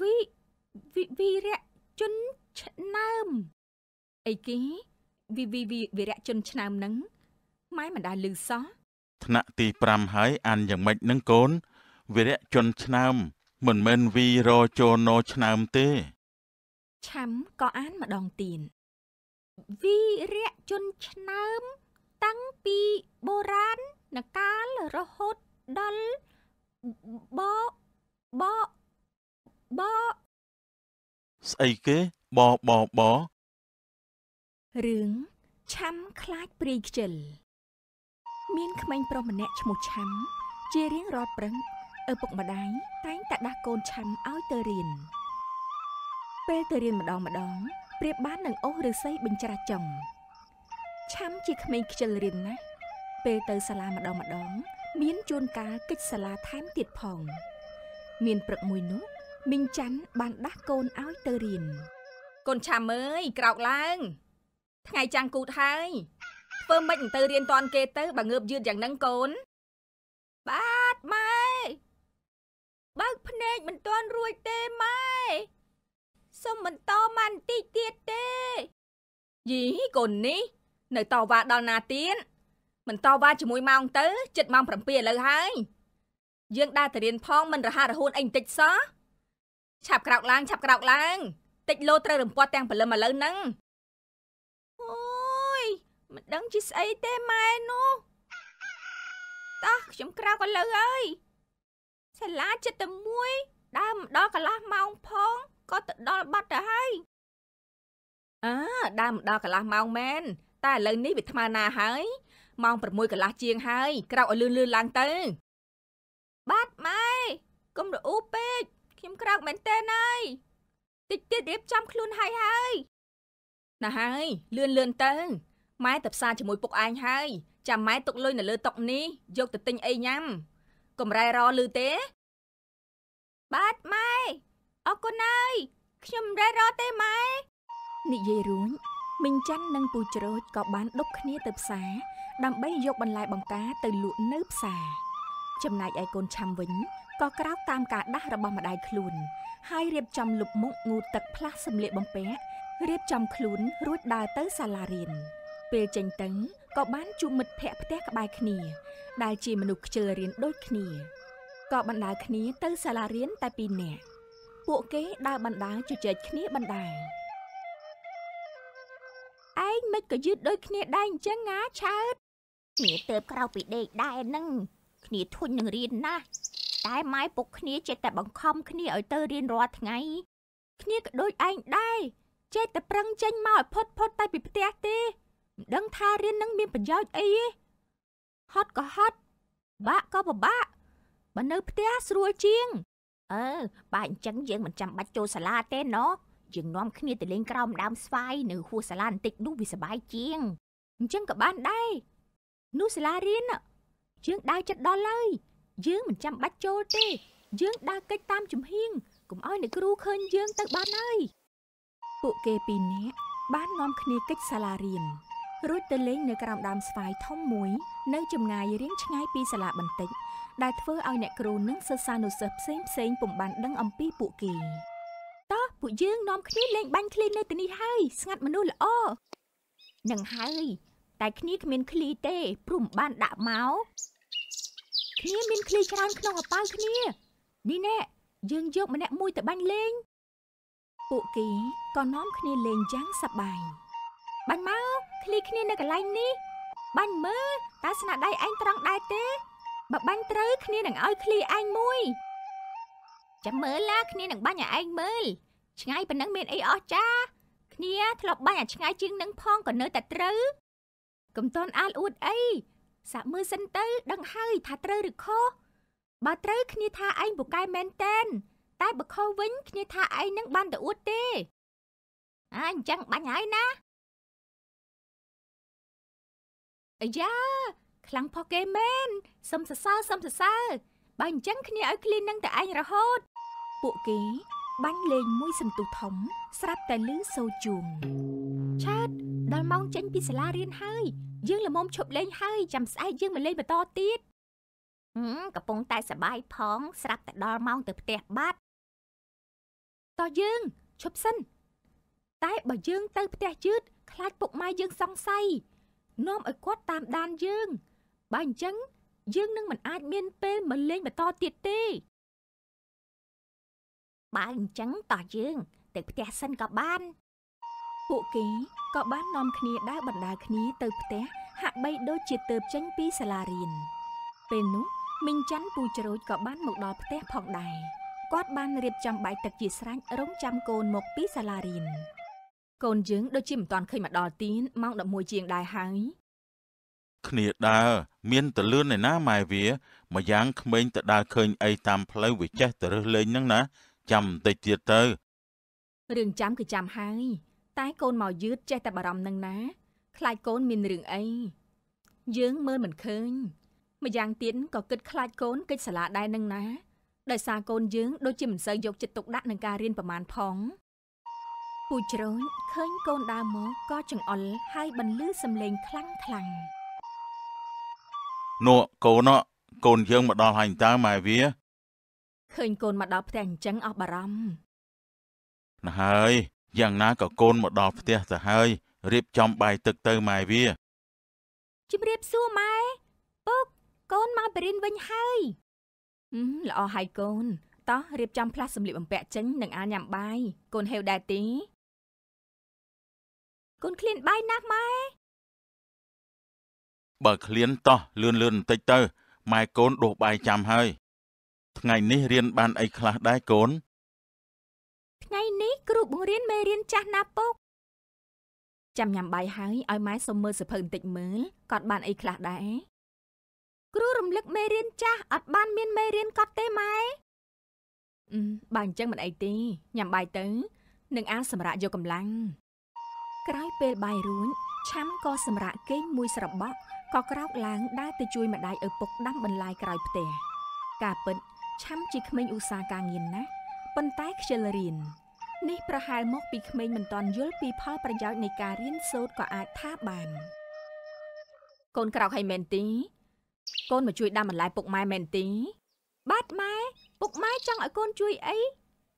វិវិវិរៈជនឆ្នើមអីគេវិវិវិរៈជនឆ្នើមហ្នឹងម៉ែមិនដាលឺសោះថ្នាក់ទី5ហើយអានយ៉ាងម៉េចនឹងកូនវិរៈជនឆ្នើមមិនមែនវីរជោណូឆ្នើមទេឆាំក៏អានម្ដងទៀតវីរៈជនឆ្នើមតាំងពីបុរាណកាលរហូតដល់បបបស្អីគេបបបរឿងឆាំខ្លាចព្រីខ្ជិល មានក្មេងប្រុសម្នាក់ឈ្មោះឆាំជារៀងរាល់ព្រឹងឪពុកម្ដាយតែងតែដាស់កូនឆាំឲ្យទៅរៀនពេលទៅរៀនម្ដងម្ដងប្រៀបបាននឹងអូសឫស្សីបញ្ច្រាស់ចំ ឆាំជាក្មេងខ្ជិលរៀនណាស់ពេលទៅសាលាម្ដងម្ដង មានជួនកាលកិច្ចសាលាថែមទៀតផង មានព្រឹកមួយនោះមីងច័ន្ទបានដាស់កូនឲ្យទៅរៀនកូនឆាំអើយក្រោកឡើងថ្ងៃចាំងគូតហើយធ្វើមិនទៅរៀនតាន់គេទៅបើងើបយឺតយ៉ាងហ្នឹងកូនបាទម៉ែបើកភ្នែកមិនតាន់រួចទេម៉ែសុំបន្តមកបន្តិចទៀតទេយីកូននេះនៅតវ៉ាដល់ណាទៀតមិនតវ៉ាជាមួយម៉ោងទៅចិត្តម៉ោង7ឥឡូវហើយយើងដើរទៅរៀនផងមិនរហ័សរហួនអីបន្តិចសោះឆាប់ក្រោកឡើងឆាប់ក្រោកឡើងតិចលោត្រូវរំពាត់ទាំងព្រលឹមឥឡូវហ្នឹងអូយមិនដឹងជាស្អីទេម៉ែនោះ តោះខ្ញុំក្រោកឥឡូវអើយសាលាចិត្តតែមួយ ដើរមកដល់កន្លះម៉ោងផងក៏ទៅដល់បាត់ទៅហើយអើដើរមកដល់កន្លះម៉ោងមែន តែឥឡូវនេះវាថ្មើរណាហើយម៉ោង6កន្លះជាងហើយ ក្រោកឲ្យលឿនលឿនឡើងទៅបាទម៉ែកុំរអ៊ូពេកខ្ញុំក្រោកមែនទេណៃតិចទៀតរៀបចំខ្លួនហើយហើយណាហើយលឿនលឿនទៅម៉ែទៅផ្សារជាមួយពុកឯងហើយចាំម៉ែទុកលុយនៅលើតុនេះយកទៅទិញអីញ៉ាំកំរៃរលឺទេ បាទម៉ែអរគុណហើយខ្ញុំរ៉ែរទេម៉ែនិយាយរួចមីងច័ន្ទនិងពូជ្រូចក៏បានដប់គ្នាទៅផ្សារដើម្បីយកបន្លែបង្ការទៅលក់នៅផ្សារចំណែកឯកូនឆាំវិញក៏ក្រោកតាមការដាស់របស់ម្ដាយខ្លួនហើយរៀបចំលុបមុខងូតទឹកផ្លាស់សម្លៀកបំពាក់រៀបចំខ្លួន រួចដើរទៅសាលារៀនពេលចេញទៅក៏បានជួបមិត្តភ័ក្ដិផ្ទះក្បែរគ្នាដែលជាមនុស្សខ្ជិលរៀនដូចគ្នា ក៏បណ្ដាលគ្នាទៅសាលារៀនតែពីរនាក់ពួកគេដើរបណ្ដាលជជែកគ្នាបណ្ដាលឯងមិនក៏យឺតដូចគ្នាដែរអញ្ចឹងណាឆើតគ្នាទៅក្រៅពីដេកដែរហ្នឹងគ្នាធុញនឹងរៀនណាស់តែម៉ែពុកគ្នាចេះតែបង្ខំគ្នាឲ្យទៅរៀនរាល់ថ្ងៃ គ្នាក៏ដូចឯងដែរចេះតែប្រឹងចេញមកឲ្យផុតផុតតែពីផ្ទះទេមិនដឹងថារៀននឹងមានប្រយោជន៍អីទេហត់ក៏ហត់បាក់ក៏ពិបាកបើនៅផ្ទះស្រួលជាងអឺបើអញ្ចឹងយើងមិនចាំបាច់ចូលសាលាទេណោះយើងនាំគ្នាទៅលេងក្រោមដើមស្វាយនៅហួសសាលាបន្តិចនោះវាសប្បាយជាងអញ្ចឹងក៏បានដែរនោះសាលារៀនយើងដើរចិត្តដល់ឡើយយើងមិនចាំបាច់ចូលទេ យើងដើរកិច្ចតាមជំហៀងកុំឲ្យអ្នកគ្រូឃើញយើងទៅបានហើយពួកគេពីរនាក់បាននាំគ្នាកិច្ចសាលារៀនរួចទៅលេងនៅក្រោមដើមស្វាយធំមួយនៅចម្ងាយរៀងឆ្ងាយពីសាលាបន្តិចដែលធ្វើឲ្យអ្នកគ្រូនិងសិស្សានុសិស្សផ្សេងផ្សេងពុំបានដឹងអំពីពួកគេតោះពួកយើងនាំគ្នាលេងបាញ់ឃ្លីននៅទីនេះហើយស្ងាត់មនុស្សល្អនឹងហើយតែគ្នាគ្មានឃ្លីទេព្រោះមិនបានដាក់មកគ្នាមានឃ្លីច្រើនក្នុងអប៉ៅគ្នានេះណែយើងយកម្នាក់មួយទៅបាញ់លេងពួកគីក៏នាំគ្នាលេងយ៉ាងសប្បាយបាញ់មកឃ្លីគ្នានៅកន្លែងនេះ បាញ់មើលតើស្នាដៃឯងត្រង់ដែរទេបើបាញ់ត្រូវគ្នានឹងឲ្យឃ្លីឯងមួយចាំមើលឡាគ្នានឹងបាញ់ឲ្យឯងមើលឆ្ងាយប៉ុណ្ណឹងមានអីអស់ចាគ្នាធ្លាប់បាញ់អាឆ្ងាយជាងនឹងផងក៏នៅតែត្រូវកំតនអាលអួតអីសាក់មើលសិនទៅ ដឹងហើយថាត្រូវឬខុសបើត្រូវ គ្នាថាឯងពូកែមែនតែនតែបើខុសវិញ គ្នាថាឯងនឹងបានទៅអួតទេ អាអញ្ចឹងបាញ់ហើយណាអាយ៉ាខ្លាំងផុសគេមែនសុំសរសើរសុំសរសើរបើអញ្ចឹងគ្នាឲ្យឃ្លីននឹងទៅឯងរហូត ពួកគេបាញ់លេងមួយសន្ទុះធំ ស្រាប់តែលឺសូរជួងឆើតដល់ម៉ោងចេញពីសាលារៀនហើយ យើងល្មមឈប់លេងហើយចាំស្អែកយើងមកលេងបន្តទៀតកំពុងតែសបាយផងស្រាប់តែដល់ម៉ោងទៅផ្ទះបាត់តោះយើងឈប់សិនតែបើយើងទៅផ្ទះយឺតខ្លាចពុកម៉ែយើងសង្ស័យនាំឲ្យគាត់តាមដានយើងបើអញ្ចឹងយើងនឹងមិនអាចមានពេលមកលេងបន្តទៀតទេបើអញ្ចឹងតោះយើងទៅផ្ទះសិនក៏បាន ពួកគេក៏បាននាំគ្នាដើរបណ្ដើរគ្នាទៅផ្ទះហាក់បីដូចជាទៅចេញពីសាលារៀនពេលនោះមីងច័ន្ទពូជ្រូចក៏បាន មកដល់ផ្ទះផងដែរគាត់បានរៀបចំបាយទឹកជាស្រាញ់រងចាំកូន មកពីសាលារៀនកូនយើងដូចជាមិនទាន់ឃើញមកដល់ទីនម៉ោង11ជាងដែរហើយគ្នាដើរមានតលឿនឯណាម៉ែវាម្យ៉ាងក្មេងតដើរឃើញអីតាមផ្លូវវាចេះទៅរើសលេងហ្នឹងណាចាំបន្តិចទៀតទៅរឿងចាំគឺចាំហើយ តែកូនមកយឺតចេះតែបារម្ភនឹងណា ខ្លាចកូនមានរឿងអីយើងមើលមិនឃើញម្យ៉ាងទៀតក៏គិតខ្លាចកូនកិច្ចសាលាដែរនឹងណា ដោយសារកូនយើង ដូចជាមិនសូវយកចិត្តទុកដាក់នឹងការរៀនប្រមាណផងពូជ្រូនឃើញកូនដើរមកក៏ចង្អុលហើយបន្លឺសំឡេងខ្លាំងខ្លាំងនោះកូនណកូនយើងមកដល់ហើយតើម៉ែវាឃើញកូនមកដល់ផ្ទះអញ្ចឹងអស់បារម្ភណាហើយយ៉ាងណាក៏កូនមកដល់ផ្ទះទៅហើយរៀបចំបាយទឹកទៅម៉ែវាជំរាបសួរម៉ែពុកកូនមកបរិញ្ញាវិញហើយល្អហើយកូនតោះរៀបចំផ្លាស់សម្លៀកបំពាក់ចេញនិងអាញ៉ាំបាយកូនហេវដែរទីកូនឃ្លានបាយណាស់ម៉ែបើឃ្លានតោះលឿនលឿនបន្តិចទៅម៉ែកូនដួសបាយចាំហើយថ្ងៃនេះរៀនបានអីខ្លះដែរកូនថ្ងៃនេះគ្រូបង្រៀនមេរៀនចាស់ណាពុកចាំញ៉ាំបាយហើយឲ្យម៉ែសុំមើលសភៅបន្តិចមើលគាត់បានអីខ្លះដែរគ្រូរំលឹកមេរៀនចាស់អត់បានមានមេរៀនគាត់ទេម៉ែអឺបើអញ្ចឹងមិនអីទេញ៉ាំបាយទៅនឹងអាសម្រាប់យកកម្លាំងក្រោយពេលបាយរួញឆាំក៏សម្រាប់គេងមួយស្របក់ក៏ក្រោកឡើងដើរទៅជួយម្ដាយឪពុកដាំបន្លាយក្រោយផ្ទះការពិតឆាំជាក្មេងឧស្សាហ៍ការងារណាស់ប៉ុន្តែខ្ជិលរៀននេះប្រហែលមក ពីក្មេងមិនទាន់យល់ពីផលប្រយោជន៍នៃការរៀនសូត្រក៏អាចថាបាន កូនក្រោកឲ្យមែនទីកូនមកជួយដាំបន្លែពុកម៉ែមែនទី បាទម៉ែពុកម៉ែចង់ឲ្យកូនជួយអី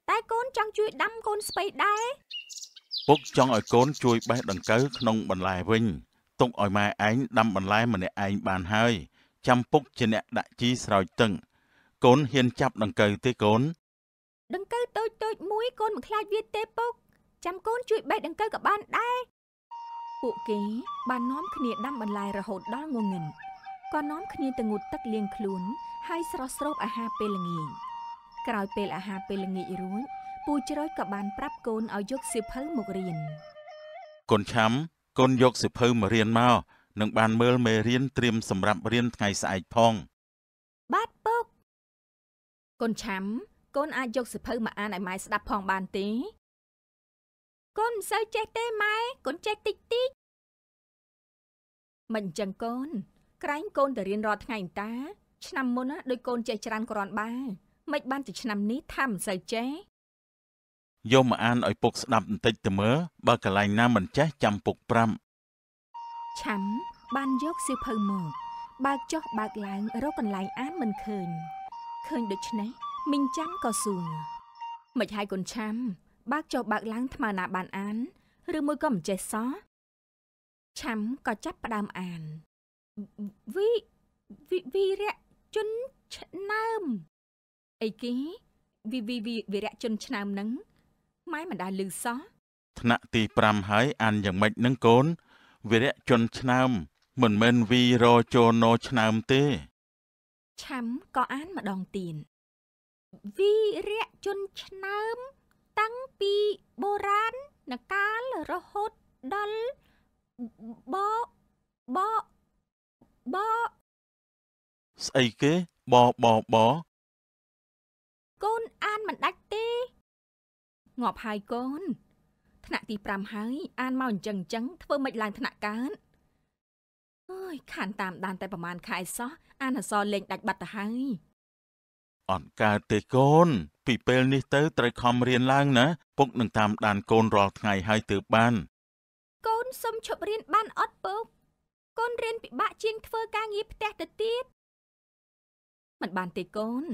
តែកូនចង់ជួយដាំកូនស្ពៃដែរពុកចង់ឲ្យកូនជួយបេះដង្កូវក្នុងបន្លែវិញ ទុកឲ្យម៉ែឯងដាំបន្លែម្នាក់ឯងបានហើយចាំពុកជាអ្នកដាក់ជីស្រោចទឹកកូនហ៊ានចាប់ដង្កូវទេកូនដង្កូវតូចតូចមួយកូនមិនខ្លាចវាទេពុកចាំកូនជួយបេះដង្កូវក៏បានដែរពួកគេបាននាំគ្នាដាំបន្លែរហូតដល់ងងឹតក៏នាំគ្នាទៅងូតទឹកលាង ខ្លួន ហើយស្រស់ស្រូបអាហារពេលល្ងាចក្រោយពេលអាហារពេលល្ងាចរួចពូជ្រោយក៏បានប្រាប់កូនឲ្យយកសៀវភៅមករៀនកូនឆាំកូនយកសៀវភៅមករៀនមកនឹងបានមើលមេរៀនត្រៀមសម្រាប់រៀនថ្ងៃស្អែកផងបាទកូនឆាំ កូន អាចយកសិភៅមកអានឲ្យម៉ែស្ដាប់ផងបានទេកូនមិនសូវចេះទេម៉ែកូនចេះតិចតិចមិនអញ្ចឹងកូនក្រែងកូនទៅរៀនរាល់ថ្ងៃតា ឆ្នាំមុនណាដោយកូនចេះច្រើនក្រាន់បានមិនបានតែឆ្នាំនេះថាមិនសូវចេះយកមកអានឲ្យពុកស្ដាប់បន្តិចទៅមើលបើកន្លែងណាមិនចេះចាំពុកប្រាប់ឆាំបានយកសៀវភៅមកបើកចុះបើកឡើងរកកន្លែងអានមិនឃើញឃើញដូច្នេះមីងចាំក៏សួរមិនហើយកូនឆាំបើកចុះបើកឡើងថ្មើរណាបានអាន ឬមួយក៏មិនចេះសោះឆាំក៏ចាប់ផ្ដើមអានវិវិវិរៈជនឆ្នើមអីគេវិវិវិរៈជនឆ្នើមនឹងម៉ែមិនដាលឺសោះថ្នាក់ទី5ហើយអានយ៉ាងម៉េចនឹងកូនវិរៈជនឆ្នើមមិនមែនវីរោចោណោឆ្នើមទេឆាំក៏អានម្ដងទៀតវីរៈជនឆ្នើមតាំងពីបុរាណកាលរហូតដល់បបប ស្អីគេបបប កូនអានមិនដាច់ទេងាប់ហើយកូនថ្នាក់ទី5ហើយអានមកអញ្ចឹងអញ្ចឹងធ្វើមិនឡើងថ្នាក់កើតអើយខានតាមដាន តែប្រហែលខែសោះអានអសរលេងដាច់បាត់ទៅហើយអត់កើតទេកូន ពីពេលនេះទៅត្រូវខំរៀនឡើងណា ពុកនឹងតាមដានកូនរាល់ថ្ងៃហើយទើបបានកូនសុំឈប់រៀនបានអត់ពុកកូនរៀនពិបាកជាងធ្វើការងារផ្ទះទៅទៀតមិនបានទេកូន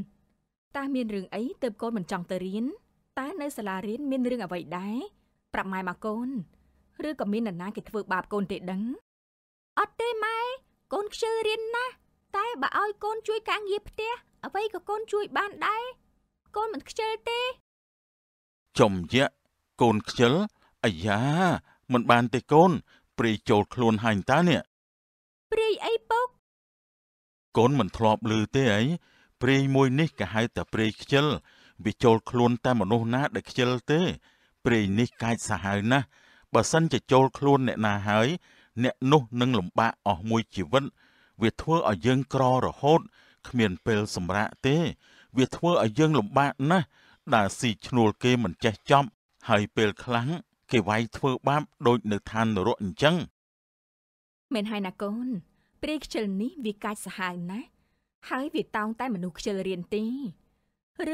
តើមានរឿងអីទើបកូនមិនចង់ទៅរៀនតើនៅសាលារៀនមានរឿងអ្វីដែរប្រាប់ម៉ែមកកូន ឬក៏មាននរណាគេធ្វើបាបកូនទេដឹងអត់ទេម៉ែកូនខ្ជិលរៀនណាស់តែបើឲ្យកូនជួយការងារផ្ទះអ្វីក៏កូនជួយបានដែរកូនមិនខ្ជិលទេ ចំយៈកូនខ្ជិលអាយ៉ាមិនបានទេកូន ព្រីចូលខ្លួនហាញតានេះព្រីអីពុកកូនមិនធ្លាប់ឮទេអីព្រីមួយនេះក៏ហៅតែព្រីខ្ជិលវាចូលខ្លួនតែមនុស្សណាដែលខ្ជិលទេ ព្រីនេះកាចសាហាវណាស់បើសិនជាចូលខ្លួនអ្នកណាហើយអ្នកនោះនឹងលំបាកអស់មួយជីវិតវាធ្វើឲ្យយើងក្ររហូតគ្មានពេលសម្រាកទេ វាធ្វើឲ្យយើងលំបាកណាស់ដែលស៊ីឈ្នួលគេមិនចេះចប់ហើយពេលខ្លាំងគេវាយធ្វើបាបដូចនៅឋាននរកអញ្ចឹងមែនហើយណាកូន ព្រាយខ្ជិលនេះវាកាចសាហាវណាស់ហើយវាតោងតែមនុស្សខ្ជិលរៀនទេ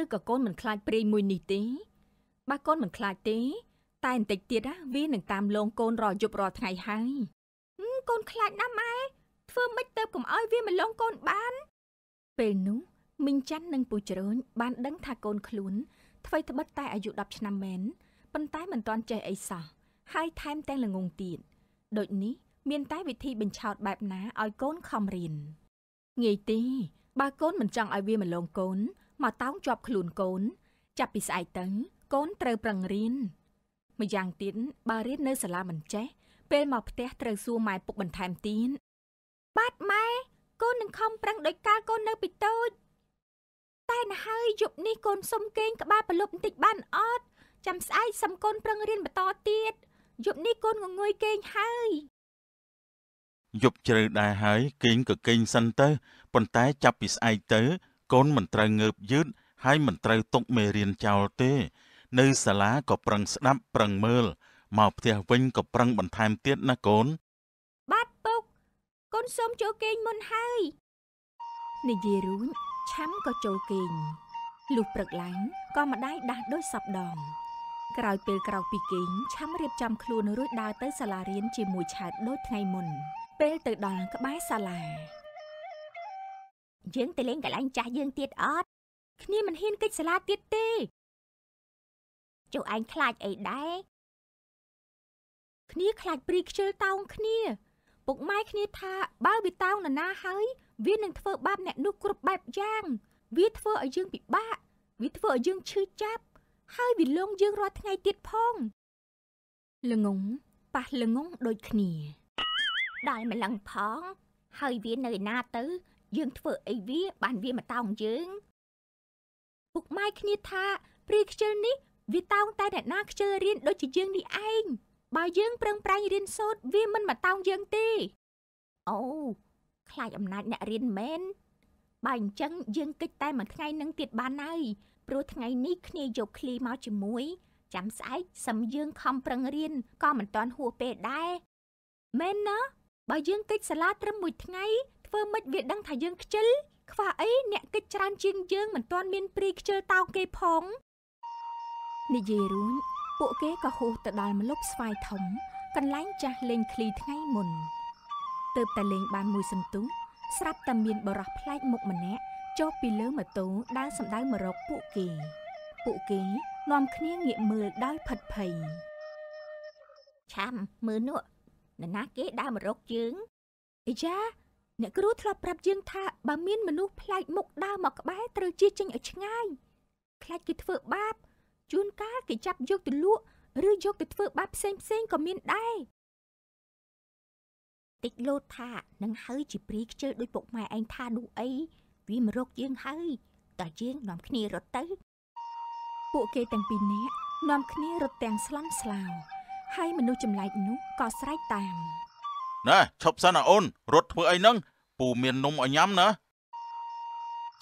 ឬក៏កូនមិនខ្លាចព្រាយមួយនេះទេបើកូនមិនខ្លាចទេ តែបន្តិចទៀតណាវានឹងតាមលងកូនរាល់យប់រាល់ថ្ងៃហើយកូនខ្លាចណាស់ម៉ែធ្វើមិនទៅកុំឲ្យវាមកលងកូនបានពេលនោះមីងច័ន្ទនិងពូជ្រូនបានដឹងថាកូនខ្លួនថ្មីត្បិតតែអាយុ10ឆ្នាំមែនប៉ុន្តែមិនទាន់ចេះអីសោះហើយថែមទាំងល្ងងទៀតដូចនេះមានតែវិធីបញ្ឆោតបែបណាឲ្យកូនខំរៀនងាយទេបើកូនមិនចង់ឲ្យវាមកលងកូនមកតោងជាប់ខ្លួនកូន ចាប់ពីស្អែកទៅកូនត្រូវប្រឹងរៀនម្យ៉ាងទៀតបើរៀននៅសាលាមិនចេះពេលមកផ្ទះត្រូវសួរម៉ែពុកបន្ថែមទៀតបាទម៉ែកូននឹងខំប្រឹងដោយការកូននៅពីតូចតែណាហើយយប់នេះកូនសុំគេងក្បាលប្រលប់បន្តិចបានអត់ចាំស្អែកសុំកូនប្រឹងរៀនបន្តទៀត យប់នេះកូនងងុយគេងហើយយប់ជ្រៅដែរហើយគេងក៏គេងសិនទៅប៉ុន្តែចាប់ពីស្អែកទៅកូនមិនត្រូវងើបយឺតហើយមិនត្រូវຕົកមេរៀនចោលទេនៅសាលាក៏ប្រឹងស្ដាប់ប្រឹងមើលមកផ្ទះវិញក៏ប្រឹងបន្ថែមទៀតណាកូន បាទពុកកូនសូមចូលគេងមុនហើយនិយាយរួចឆាំក៏ចូលគេងលុះព្រឹកឡើងក៏ម្ដាយដាស់ដោយសពដងក្រោយពេលក្រោកពីគេងឆាំរៀបចំខ្លួនរួចដើរទៅសាលារៀនជាមួយឆើតដូចថ្ងៃមុនពេលទៅដល់ក្បែរសាលាយើងទៅលេងកន្លែងចាស់យើងទៀតអត់គ្នាមិនហ៊ានគេចសាលាទៀតទេចុះឯងខ្លាចអីដែរគ្នាខ្លាចព្រីខ្ជិលតោង គ្នាពុកម៉ែគ្នាថាបើវាតោងនរណាហើយវានឹងធ្វើបាប អ្នកនោះគ្រប់បែបយ៉ាង វាធ្វើឲ្យយើង ពិបាកវាធ្វើឲ្យយើងឈឺចាប់ហើយវាលងយើងរាល់ថ្ងៃទៀតផងល្ងងប៉ះល្ងងដូចគ្នាដល់ម្លឹងផង ហើយវានៅណាទៅ យើងធ្វើអីវាបានវាមកតោងយើង ពុកម៉ែគ្នាថាព្រីខ្ជិលនេះវាតោង តែអ្នកណាខ្ជិលរៀនដូចជាយើងនេះឯងបើយើងប្រឹងប្រែងរៀនសូត្រវាមិនមកតោងយើងទេអូខ្លាចអំណាចអ្នករៀនមែនបើអញ្ចឹងយើងគិតតែមួយថ្ងៃនឹងទៀតបានហើយព្រោះថ្ងៃនេះគ្នាយកឃ្លីមកជាមួយចាំស្អែកសឹមយើងខំប្រឹងរៀនក៏មិនទាន់ហួសពេលដែរមែនណាបើយើងគិតសាលាត្រឹមមួយថ្ងៃធ្វើមិនវាដឹងថាយើងខ្ជិលខ្វះអីអ្នកគិតច្រើនជាងយើងមិនទាន់មាន ព្រីខ្ជិលតោគេផងនិយាយរួចពួកគេក៏ហួសទៅដល់ម្លប់ស្វាយធំ កន្លែងចាស់លេងឃ្លីថ្ងៃមុនទើបតែលេង បានមួយសន្ទុះស្រាប់តែមានបរោះផ្លែកមុខម្នាក់ចុះពីលើម៉ូតូដើរសំដៅមករកពួកគេពួកគេនាំគ្នាងាកមើលដោយផិតភ័យឆាំមើលនោះនរណាគេដើរមករកជើងអីយ៉ាអ្នកគ្រូធ្លាប់ប្រាប់យើងថាបើមានមនុស្សផ្លែកមុខដើរមកក្បែរត្រូវជាចេញឲ្យឆ្ងាយខ្លាចគេធ្វើបាបកាលគេចាប់យកទៅលក់ឬយកទៅធ្វើបាបផ្សេងផ្សេងក៏មានដែរតិចលោតថានឹងហើយជាព្រីខ្ជិលដោយពុកម៉ែឯងថានោះអីវាមករកយើងហើយតើយើងនាំគ្នារត់ទៅពួកគេទាំងពីរនាក់នាំគ្នារត់ទាំងស្លំស្លាវហើយមនុស្សចម្លែកនោះក៏ស្រែកតាមណែឈប់សិនណាអូនរត់ធ្វើអីហ្នឹងពូមាននំឲ្យញ៉ាំណា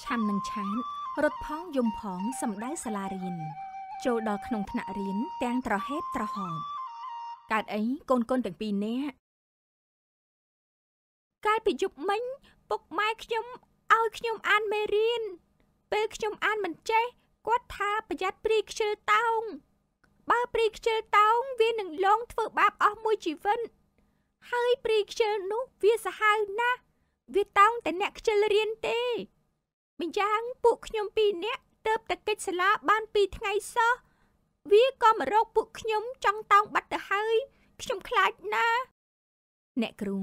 ឆាំនឹងឆានរត់ផងយំផងសំដៅសាលារៀនចូលដល់ក្នុងថ្នាក់រៀនទាំងត្រហេបត្រហមកើតអីកូនកូនទាំងពីរនាក់កាលពីយប់មិញពុកម៉ែខ្ញុំឲ្យខ្ញុំអានមេរៀនពេលខ្ញុំអានមិនចេះគាត់ថាប្រយ័ត្នព្រីខ្ជិលតោង បើព្រីខ្ជិលតោង វានឹងលងធ្វើបាបអស់មួយជីវិតហើយព្រីខ្ជិលនោះវាសាហាវណាស់វាតោងតែអ្នកខ្ជិលរៀនទេម្យ៉ាង ពួកខ្ញុំពីរនាក់ទៅតែកិច្ចសាលាបាន2ថ្ងៃសោះវាក៏មករកពួកខ្ញុំចង់តោងបាត់ទៅហើយខ្ញុំខ្លាចណាអ្នកគ្រូ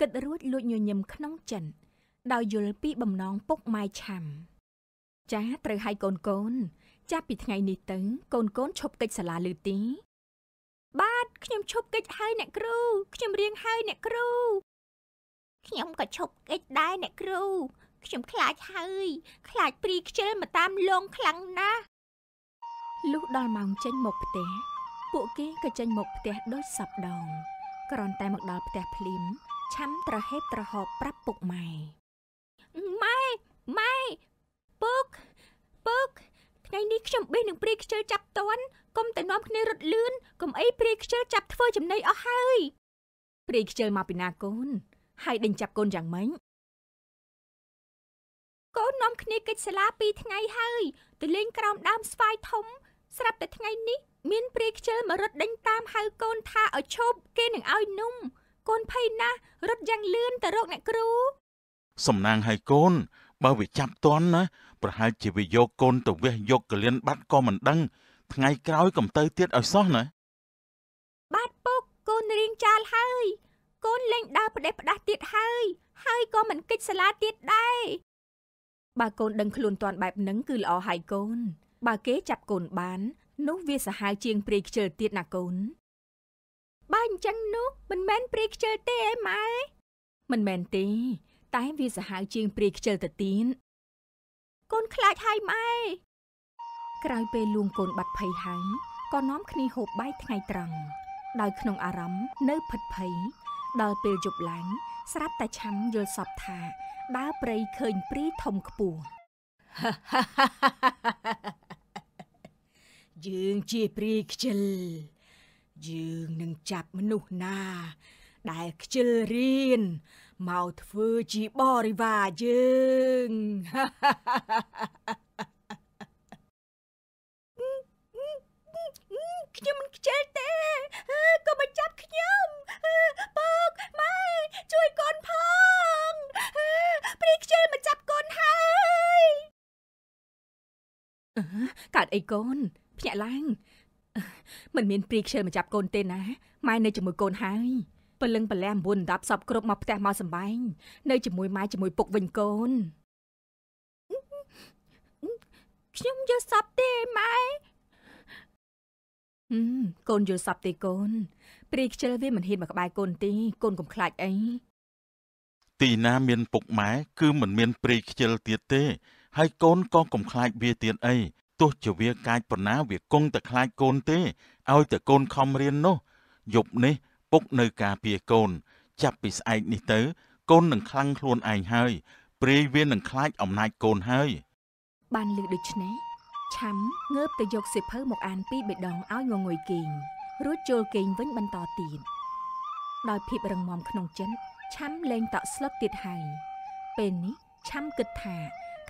គិតរួចលួចញញឹមក្នុងចិនដោយយល់ពីបំណងពុកម៉ែឆាំចាត្រូវឲ្យកូនកូនចាប់ពីថ្ងៃនេះទៅកូនកូនឈប់កិច្ចសាលាលឺទីបាទខ្ញុំឈប់កិច្ចហើយអ្នកគ្រូខ្ញុំរៀងហើយអ្នកគ្រូ ខ្ញុំក៏ឈប់កិច្ចដែរអ្នកគ្រូខ្ញុំខ្លាចហើយ ខ្លាចព្រីខ្ជិលមកតាមលង ខ្លាំងណាស់លុះដល់ម៉ោងចេញមកផ្ទះពួកគេក៏ចេញមកផ្ទះដោយសពដង ក្រន់តែមកដល់ផ្ទះភ្លាមឆាំត្រហេបត្រហោបប្រាប់ពុកម៉ែម៉ែម៉ែពុកពុកថ្ងៃនេះខ្ញុំបេះនឹងព្រីខ្ជិលចាប់តន់កុំតែនាំគ្នារត់លឿនកុំអីព្រីខ្ជិលចាប់ធ្វើចំណីអស់ហើយព្រីខ្ជិលមកពីណាកូន ហើយដេញចាប់កូនយ៉ាងម៉េចកូននាំគ្នាកិច្ចសាលាពីរថ្ងៃហើយទៅលេងក្រោមដើមស្វាយធំ ស្រាប់តែថ្ងៃនេះ មានព្រាយខ្ជិលមករត់ដេញតាមហៅកូន ថាឲ្យឈប់គេនឹងឲ្យនំកូនភ័យណាស់រត់យ៉ាងលឿនទៅរកអ្នកគ្រូ សំណាងហើយកូន បើវាចាប់តន់ណា ប្រហែលជាវាយកកូនទៅវះយកកលៀនបាត់ក៏មិនដឹងថ្ងៃក្រោយកំទៅទៀតឲ្យសោះណាបាទពុកកូនរៀងចាលហើយ កូនលេងដើរផ្ដេសផ្ដាស់ទៀតហើយហើយក៏មិនគិតសាលាទៀតដែរបើកូនដឹងខ្លួនតាន់បែបហ្នឹងគឺល្អហើយកូនបើគេចាប់កូនបាន នោះវាសាហាវជាងព្រីខ្ជិលទៀតណាកូនបើអញ្ចឹងនោះមិនមែនព្រីខ្ជិលទេឯម៉ែមិនមែនទេតែវាសាហាវជាងព្រីខ្ជិលទៅទៀតកូនខ្លាចហើយម៉ែក្រោយពេលលួងកូនបាត់ភ័យហើយក៏នាំគ្នាហូបបាយថ្ងៃត្រង់ដោយក្នុងអារម្មណ៍នៅភិតភ័យដល់ពេលយប់ឡើងស្រាប់តែឆាំយល់សពថាដើរព្រៃឃើញព្រីធំខ្ពស់យើងជាព្រីខ្ជិលយើងនឹងចាប់មនុស្សណា ដែលខ្ជិលរៀនមកធ្វើជាបរិវារយើងខ្ញុំមិនខ្ជិលទេក៏មកចាប់ខ្ញុំពុកម៉ែជួយកូនផងព្រីខ្ជិលមកចាប់កូនហើយកើតអីកូន ភ្ញាក់ឡើងមិនមានព្រីខ្ជិលមកចាប់កូនទេណាម៉ែនៅជាមួយកូនហើយពលឹងប្រលះ9 10សពគ្រប់មកផ្ទះមកសំបែងនៅជាមួយម៉ែជាមួយពុកវិញកូនខ្ញុំយកសពទេម៉ែកូនយល់សប្តិទេកូន ព្រីខ្ជិលវា មិនហ៊ានមកក្បែរកូនទីកូនកុំខ្លាចអីទីណាមានពុកម៉ែគឺមិនមានព្រីខ្ជិលទៀតទេហើយកូនក៏កុំខ្លាចវាទៀតអីទោះជាវាកាចប៉ុណ្ណាវាគង់តែខ្លាចកូនទេឲ្យតែកូនខំរៀននោះ យប់នេះ ពុកនៅការពារកូន ចាប់ពីស្អែកនេះទៅកូននឹងខ្លាំងខ្លួនឯងហើយ ព្រីវានឹងខ្លាចអំណាចកូនហើយបានលើកដូច្នេះឆាំងើបទៅយកសិភៅមកអានពីរបេដងឲ្យងងុយគេង រួចចូលគេងវិញបន្តទៀតដោយភាពរឹងមាំក្នុងចិត្តឆាំលែងតក់ស្លុតទៀតហើយពេលនេះឆាំគិតថា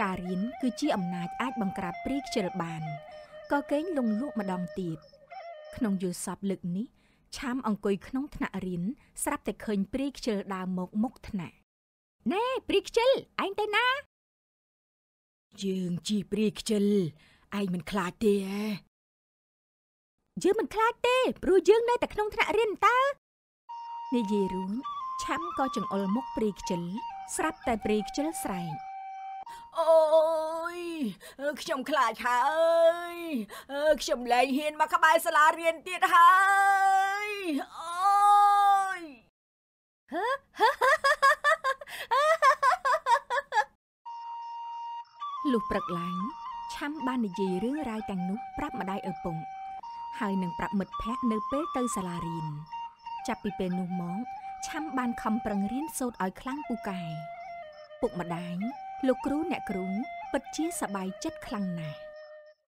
ការរៀនគឺជាអំណាចអាចបង្ក្រាបព្រីខ្ជិលបានក៏គេងលងលក់ម្ដងទៀតក្នុងយល់សពលើកនេះឆាំអង្គុយក្នុងថ្នាក់រៀនស្រាប់តែឃើញព្រីខ្ជិលដើរមកមុខថ្នាក់ណែព្រីខ្ជិលឯងទៅណា យើងជីព្រីខ្ជិលឯងមិនខ្លាចទេហ៎យើងមិនខ្លាចទេ ព្រោះយើងនៅតែក្នុង ថ្នាក់រៀនតើនាយីរួងឆាំក៏ចង្អុលមុខព្រីខ្ជិល ស្រាប់តែព្រីខ្ជិលស្រែកអូយខ្ញុំខ្លាចហើយខ្ញុំលែងហ៊ានមកក្បែរសាលារៀនទៀតហើយអូយហឺលុះព្រឹកឡើងឆាំបាននិយាយរឿងរ៉ាវទាំងនោះប្រាប់ម្ដាយឪពុកហើយនឹងប្រាប់មិត្តភ័ក្តិនៅពេលទៅសាលារៀនចាប់ពីពេលនោះមកឆាំបានខំប្រឹងរៀនសូត្រឲ្យខ្លាំងពូកែពុកម្ដាយលោកគ្រូអ្នកគ្រូពិតជាសប្បាយចិត្តខ្លាំងណាស់